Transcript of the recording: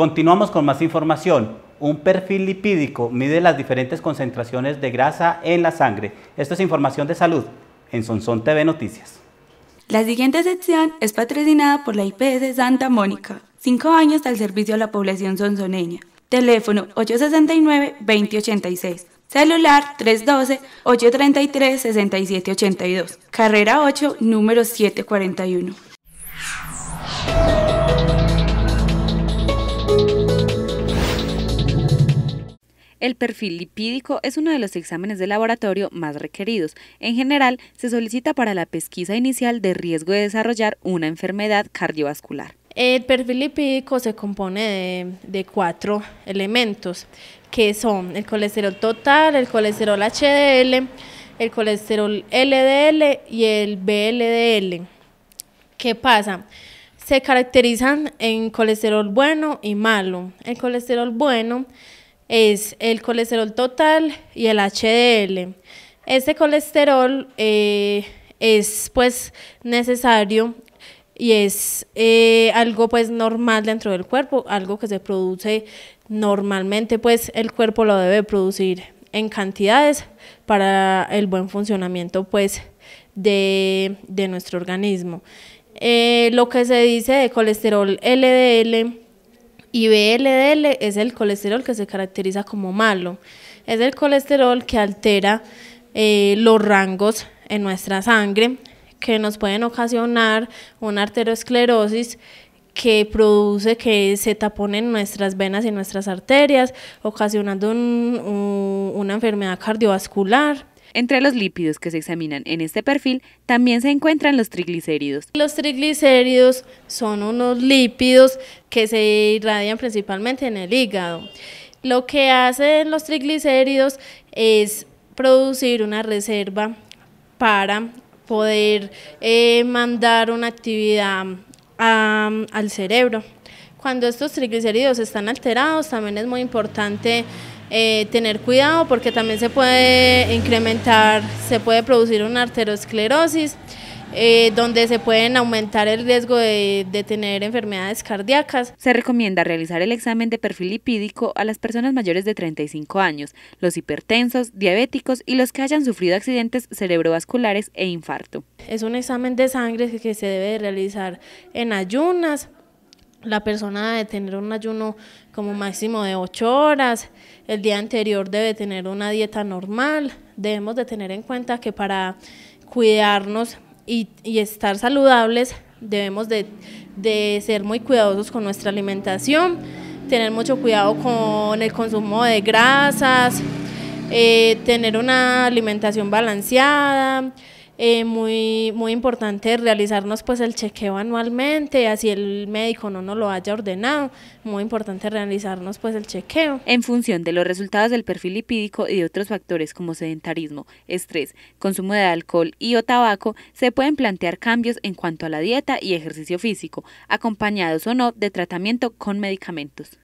Continuamos con más información. Un perfil lipídico mide las diferentes concentraciones de grasa en la sangre. Esto es información de salud en Sonsón TV Noticias. La siguiente sección es patrocinada por la IPS Santa Mónica. Cinco años al servicio a la población sonzoneña. Teléfono 869-2086. Celular 312-833-6782. Carrera 8, número 741. El perfil lipídico es uno de los exámenes de laboratorio más requeridos. En general, se solicita para la pesquisa inicial de riesgo de desarrollar una enfermedad cardiovascular. El perfil lipídico se compone de, cuatro elementos, que son el colesterol total, el colesterol HDL, el colesterol LDL y el BLDL. ¿Qué pasa? Se caracterizan en colesterol bueno y malo. El colesterol bueno es el colesterol total y el HDL. Este colesterol eh, es pues necesario y es eh, algo pues normal dentro del cuerpo, algo que se produce normalmente, pues el cuerpo lo debe producir en cantidades para el buen funcionamiento pues de, nuestro organismo. Eh, lo que se dice de colesterol LDL y BLDL es el colesterol que se caracteriza como malo. Es el colesterol que altera eh, los rangos en nuestra sangre que nos pueden ocasionar una arteriosclerosis que produce que se taponen nuestras venas y nuestras arterias, ocasionando una enfermedad cardiovascular entre los lípidos que se examinan en este perfil también se encuentran los triglicéridos. Los triglicéridos son unos lípidos que se irradian principalmente en el hígado. Lo que hacen los triglicéridos es producir una reserva para poder eh, mandar una actividad al cerebro. Cuando estos triglicéridos están alterados, también es muy importante eh, tener cuidado porque también se puede incrementar, se puede producir una arteriosclerosis, eh, donde se pueden aumentar el riesgo de, de, tener enfermedades cardíacas. Se recomienda realizar el examen de perfil lipídico a las personas mayores de 35 años, los hipertensos, diabéticos y los que hayan sufrido accidentes cerebrovasculares e infarto. Es un examen de sangre que se debe realizar en ayunas la persona debe tener un ayuno como máximo de 8 horas, el día anterior debe tener una dieta normal, debemos de tener en cuenta que para cuidarnos y, estar saludables debemos de, ser muy cuidadosos con nuestra alimentación, tener mucho cuidado con el consumo de grasas, eh, tener una alimentación balanceada, eh, muy, muy importante realizarnos pues el chequeo anualmente, así el médico no nos lo haya ordenado, muy importante realizarnos pues el chequeo. En función de los resultados del perfil lipídico y de otros factores como sedentarismo, estrés, consumo de alcohol y o tabaco, se pueden plantear cambios en cuanto a la dieta y ejercicio físico, acompañados o no de tratamiento con medicamentos.